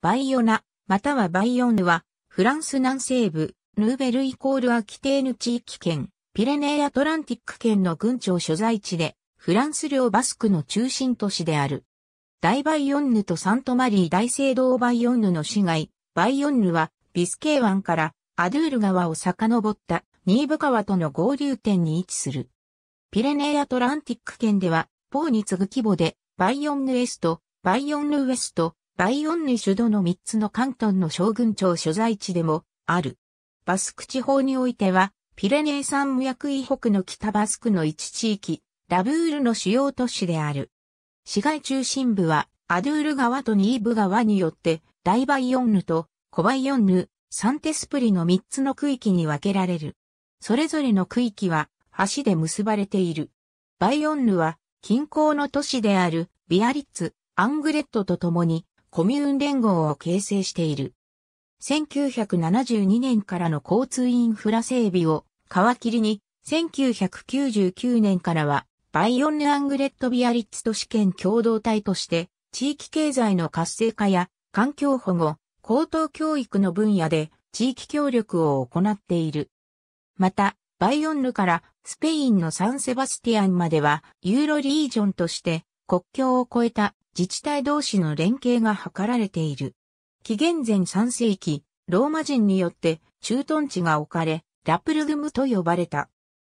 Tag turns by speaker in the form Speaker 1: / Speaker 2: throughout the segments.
Speaker 1: バイオナ、またはバイヨンヌは、フランス南西部、ヌーベルイコールアキテーヌ地域圏、ピレネーアトランティック圏の郡庁所在地で、フランス領バスクの中心都市である。大バイヨンヌとサントマリー大聖堂バイヨンヌの市街、バイヨンヌは、ビスケー湾からアドゥール川を遡ったニーブ川との合流点に位置する。ピレネーアトランティック圏では、ポーに次ぐ規模で、バイヨンヌエスト、バイヨンヌウエスト、バイオンヌ主導の3つの関東の将軍庁所在地でもある。バスク地方においては、ピレネー山脈以北の北バスクの一地域、ラブールの主要都市である。市街中心部は、アドゥール川とニーブ川によって、大バイオンヌとコバイオンヌ、サンテスプリの3つの区域に分けられる。それぞれの区域は、橋で結ばれている。バイオンヌは、近郊の都市である、ビアリッツ、アングレットと共に、コミューン連合を形成している。1972年からの交通インフラ整備を皮切りに、1999年からはバイオンアングレット・ビアリッツ都市圏共同体として、地域経済の活性化や環境保護、高等教育の分野で地域協力を行っている。また、バイオンヌからスペインのサンセバスティアンまではユーロリージョンとして国境を越えた自治体同士の連携が図られている。紀元前3世紀、ローマ人によって駐屯地が置かれ、ラプルグムと呼ばれた。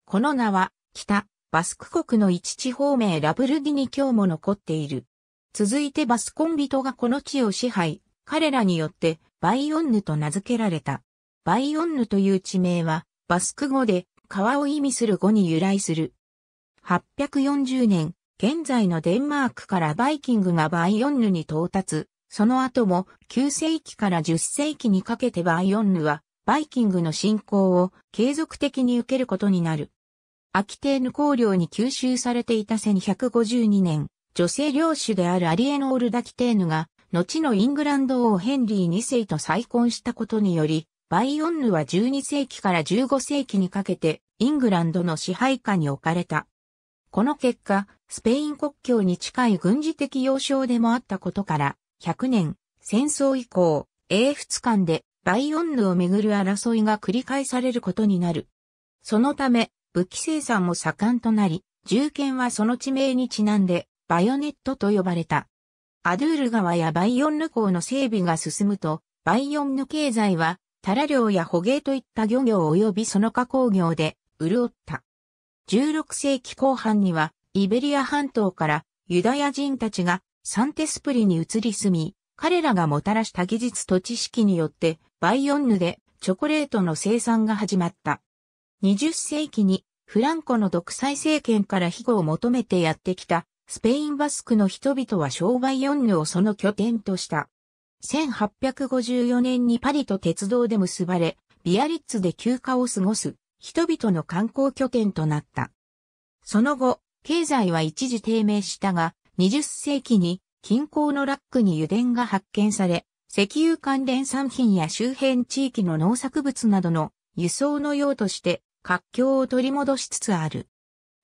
Speaker 1: この名は、北、バスク国の一地方名ラブルディに今日も残っている。続いてバスコン人がこの地を支配、彼らによってバイオンヌと名付けられた。バイオンヌという地名は、バスク語で川を意味する語に由来する。840年、現在のデンマークからバイキングがバイオンヌに到達、その後も9世紀から10世紀にかけてバイオンヌはバイキングの信仰を継続的に受けることになる。アキテーヌ公領に吸収されていた1252年、女性領主であるアリエノール・ダキテーヌが、後のイングランド王ヘンリー2世と再婚したことにより、バイオンヌは12世紀から15世紀にかけて、イングランドの支配下に置かれた。この結果、スペイン国境に近い軍事的要衝でもあったことから、100年、戦争以降、英仏間でバイオンヌをめぐる争いが繰り返されることになる。そのため、武器生産も盛んとなり、銃剣はその地名にちなんで、バイオネットと呼ばれた。アドゥール川やバイオンヌ港の整備が進むと、バイオンヌ経済は、タラ漁や捕鯨といった漁業及びその加工業で、潤った。16世紀後半には、イベリア半島からユダヤ人たちがサンテスプリに移り住み、彼らがもたらした技術と知識によってバイヨンヌでチョコレートの生産が始まった。20世紀にフランコの独裁政権から庇護を求めてやってきたスペインバスクの人々は商売ヨンヌをその拠点とした。1854年にパリと鉄道で結ばれ、ビアリッツで休暇を過ごす人々の観光拠点となった。その後、経済は一時低迷したが、20世紀に近郊のラックに油田が発見され、石油関連産品や周辺地域の農作物などの輸送の用として活況を取り戻しつつある。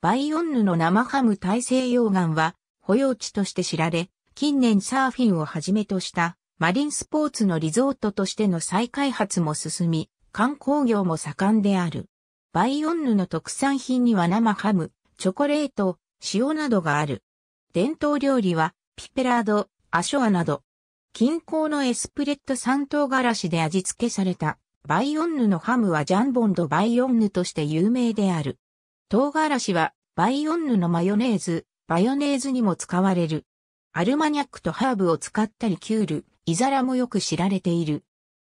Speaker 1: バイオンヌの生ハム大西洋岸は保養地として知られ、近年サーフィンをはじめとしたマリンスポーツのリゾートとしての再開発も進み、観光業も盛んである。バイオンヌの特産品には生ハム、チョコレート、塩などがある。伝統料理は、ピペラード、アショアなど。近郊のエスプレット三唐辛子で味付けされた、バイオンヌのハムはジャンボンドバイオンヌとして有名である。唐辛子は、バイオンヌのマヨネーズ、バヨネーズにも使われる。アルマニャックとハーブを使ったりキュール、イザラもよく知られている。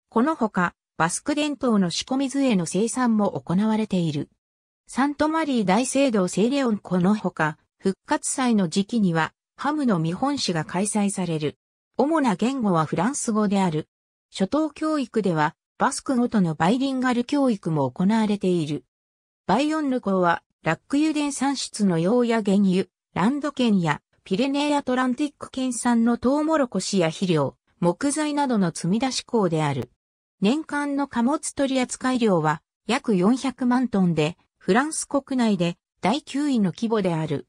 Speaker 1: このほか、バスク伝統の仕込み杖の生産も行われている。サントマリー大聖堂セイレオンこのほか、復活祭の時期には、ハムの見本市が開催される。主な言語はフランス語である。初等教育では、バスク語とのバイリンガル教育も行われている。バイオンル校は、ラック油田産出の洋や原油、ランド圏や、ピレネーアトランティック県産のトウモロコシや肥料、木材などの積み出し港である。年間の貨物取扱量は、約400万トンで、フランス国内で第9位の規模である。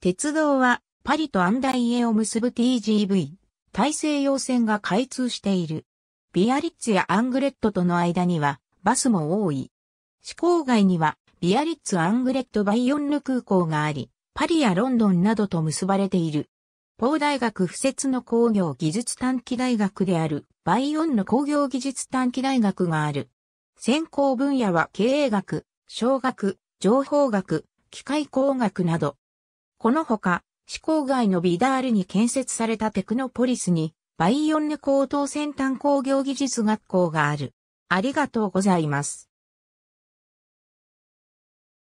Speaker 1: 鉄道はパリとアンダイエを結ぶ TGV、大西洋線が開通している。ビアリッツやアングレットとの間にはバスも多い。市郊外にはビアリッツ・アングレット・バイヨンヌ空港があり、パリやロンドンなどと結ばれている。法大学付設の工業技術短期大学であるバイオンヌ工業技術短期大学がある。専攻分野は経営学、小学、情報学、機械工学など。このほか、思考外のビダールに建設されたテクノポリスに、バイオンネ高等先端工業技術学校がある。ありがとうございます。